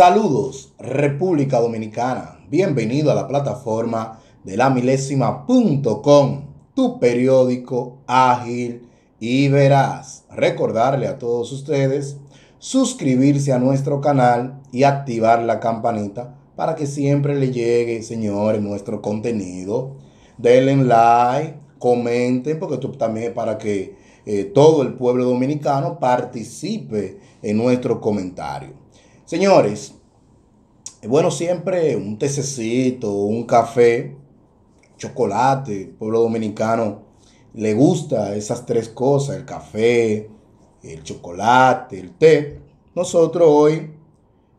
Saludos, República Dominicana. Bienvenido a la plataforma de la milésima.com, tu periódico ágil y verás. Recordarle a todos ustedes suscribirse a nuestro canal y activar la campanita para que siempre le llegue, señores, nuestro contenido. Denle like, comenten, porque esto también es para que eh, todo el pueblo dominicano participe en nuestro comentario. Señores, es bueno siempre un tececito, un café, chocolate. El pueblo dominicano le gusta esas tres cosas, el café, el chocolate, el té. Nosotros hoy,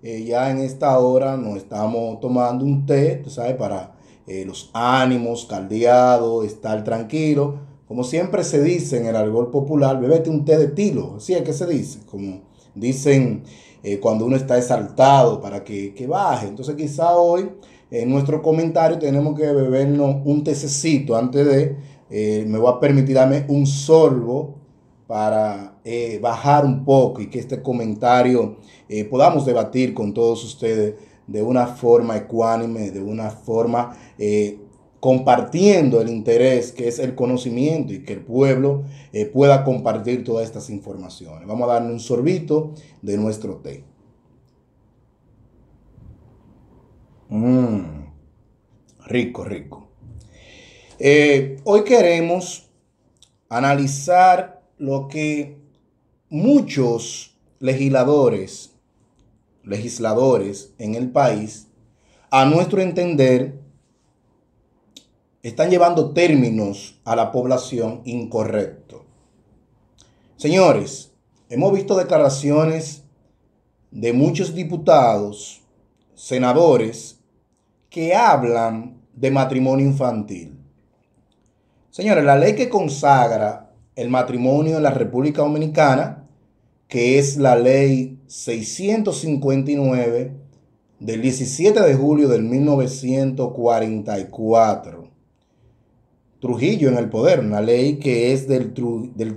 eh, ya en esta hora, nos estamos tomando un té, tú sabes, para eh, los ánimos, caldeados, estar tranquilo. Como siempre se dice en el árbol popular, bebete un té de tilo, así es que se dice, como dicen eh, cuando uno está exaltado, para que, baje. Entonces quizá hoy en nuestro comentario tenemos que bebernos un tececito antes de, eh, me voy a permitir darme un sorbo para eh, bajar un poco y que este comentario podamos debatir con todos ustedes de una forma ecuánime, de una forma compartiendo el interés que es el conocimiento y que el pueblo eh, pueda compartir todas estas informaciones. Vamos a darle un sorbito de nuestro té. Mm, rico, rico. Eh, hoy queremos analizar lo que muchos legisladores, legisladores en el país, a nuestro entender, están llevando términos a la población incorrecto. Señores, hemos visto declaraciones de muchos diputados, senadores, que hablan de matrimonio infantil. Señores, la ley que consagra el matrimonio en la República Dominicana, que es la ley 659 del 17 de julio del 1944, Trujillo en el poder, una ley que es del,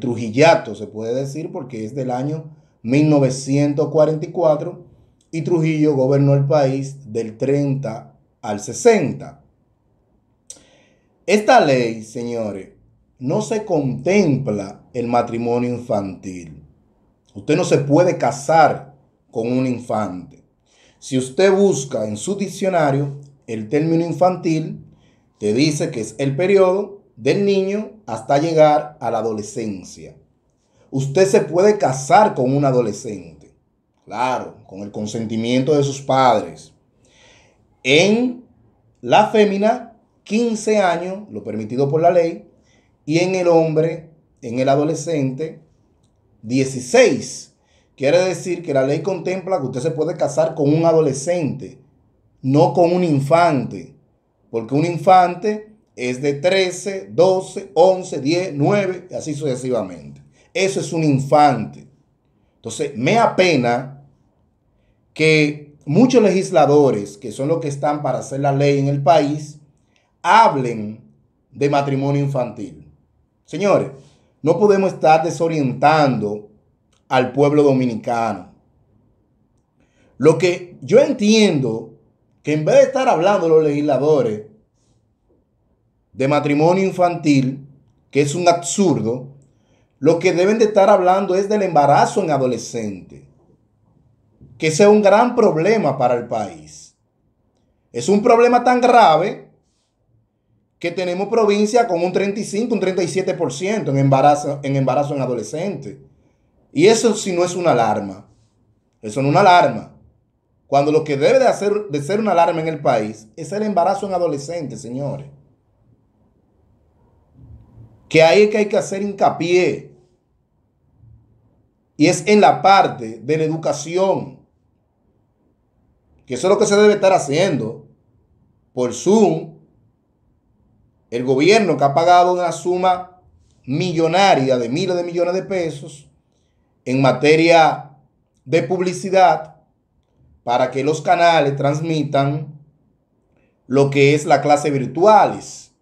Trujillato, se puede decir, porque es del año 1944 y Trujillo gobernó el país del 30 al 60. Esta ley, señores, no se contempla el matrimonio infantil. Usted no se puede casar con un infante. Si usted busca en su diccionario el término infantil, te dice que es el periodo del niño hasta llegar a la adolescencia. Usted se puede casar con un adolescente, claro, con el consentimiento de sus padres. En la fémina, 15 años, lo permitido por la ley, y en el hombre, en el adolescente, 16. Quiere decir que la ley contempla que usted se puede casar con un adolescente, no con un infante porque un infante es de 13, 12, 11, 10, 9, y así sucesivamente. Eso es un infante. Entonces, me apena que muchos legisladores, que son los que están para hacer la ley en el país, hablen de matrimonio infantil. Señores, no podemos estar desorientando al pueblo dominicano. Lo que yo entiendo que en vez de estar hablando los legisladores de matrimonio infantil, que es un absurdo, lo que deben de estar hablando es del embarazo en adolescente, que sea es un gran problema para el país. Es un problema tan grave que tenemos provincias con un 35, un 37% en embarazo, en embarazo en adolescente. Y eso si no es una alarma. Eso no es una alarma. Cuando lo que debe de, ser una alarma en el país es el embarazo en adolescentes, señores. Que ahí es que hay que hacer hincapié. Y es en la parte de la educación. Que eso es lo que se debe estar haciendo. Por Zoom, el gobierno que ha pagado una suma millonaria de miles de millones de pesos en materia de publicidad para que los canales transmitan lo que es la clase virtuales,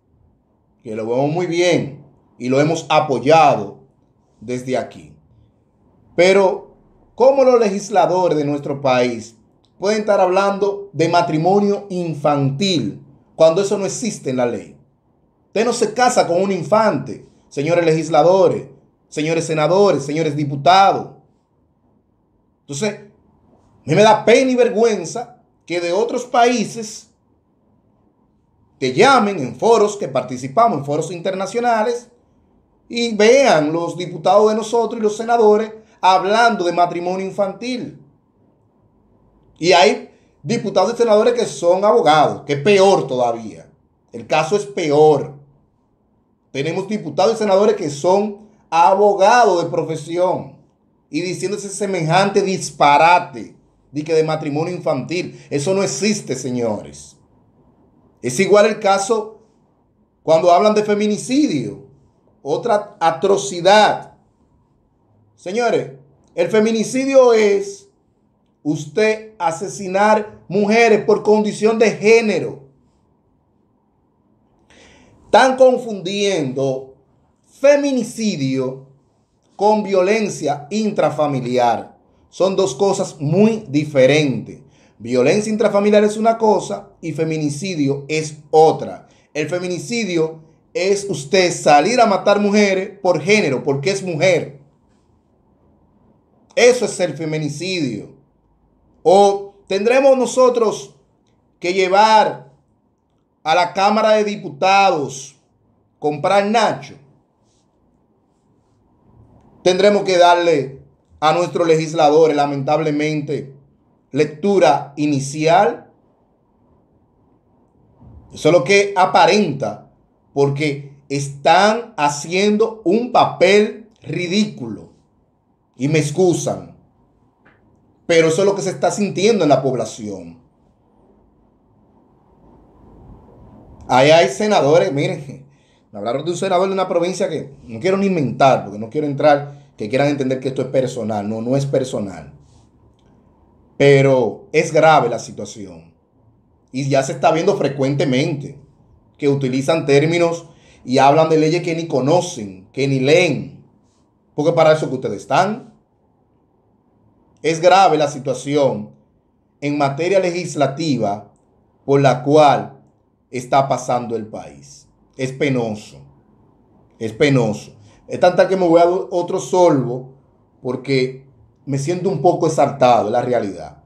que lo vemos muy bien y lo hemos apoyado desde aquí. Pero, ¿cómo los legisladores de nuestro país pueden estar hablando de matrimonio infantil cuando eso no existe en la ley? Usted no se casa con un infante, señores legisladores, señores senadores, señores diputados. Entonces, a mí me da pena y vergüenza que de otros países te llamen en foros que participamos, en foros internacionales, y vean los diputados de nosotros y los senadores hablando de matrimonio infantil. Y hay diputados y senadores que son abogados, que es peor todavía. El caso es peor. Tenemos diputados y senadores que son abogados de profesión y diciéndose semejante disparate que de matrimonio infantil. Eso no existe, señores. Es igual el caso cuando hablan de feminicidio, otra atrocidad. Señores, el feminicidio es usted asesinar mujeres por condición de género. Están confundiendo feminicidio con violencia intrafamiliar son dos cosas muy diferentes. Violencia intrafamiliar es una cosa y feminicidio es otra. El feminicidio es usted salir a matar mujeres por género, porque es mujer. Eso es el feminicidio. O tendremos nosotros que llevar a la Cámara de Diputados, comprar Nacho. Tendremos que darle a nuestros legisladores, lamentablemente. Lectura inicial. Eso es lo que aparenta, porque están haciendo un papel ridículo. Y me excusan. Pero eso es lo que se está sintiendo en la población. Ahí hay senadores, miren, me hablaron de un senador de una provincia que no quiero ni inventar, porque no quiero entrar que quieran entender que esto es personal. No, no es personal. Pero es grave la situación. Y ya se está viendo frecuentemente que utilizan términos y hablan de leyes que ni conocen, que ni leen. Porque para eso que ustedes están. Es grave la situación en materia legislativa por la cual está pasando el país. Es penoso. Es penoso. Es tanta que me voy a otro solvo porque me siento un poco exaltado, es la realidad.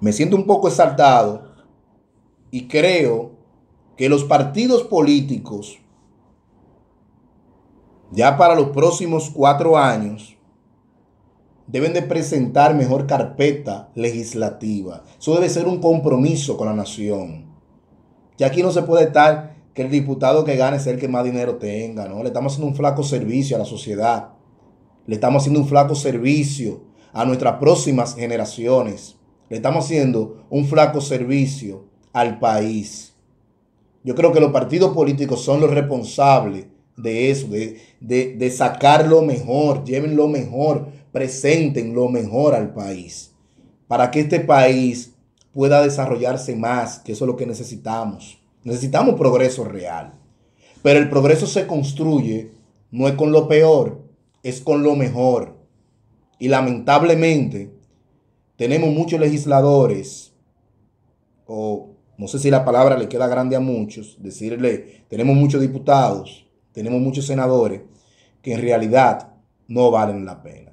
Me siento un poco exaltado y creo que los partidos políticos, ya para los próximos cuatro años, deben de presentar mejor carpeta legislativa. Eso debe ser un compromiso con la nación. Ya aquí no se puede estar que el diputado que gane es el que más dinero tenga, ¿no? Le estamos haciendo un flaco servicio a la sociedad. Le estamos haciendo un flaco servicio a nuestras próximas generaciones. Le estamos haciendo un flaco servicio al país. Yo creo que los partidos políticos son los responsables de eso, de, de, de sacar lo mejor, lleven lo mejor, presenten lo mejor al país, para que este país pueda desarrollarse más, que eso es lo que necesitamos. Necesitamos progreso real. Pero el progreso se construye no es con lo peor, es con lo mejor. Y lamentablemente tenemos muchos legisladores, o no sé si la palabra le queda grande a muchos, decirle, tenemos muchos diputados, tenemos muchos senadores, que en realidad no valen la pena.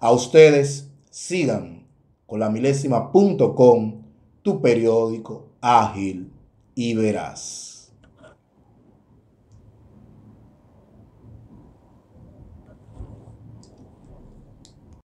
A ustedes sigan con la milésima com tu periódico ágil y verás.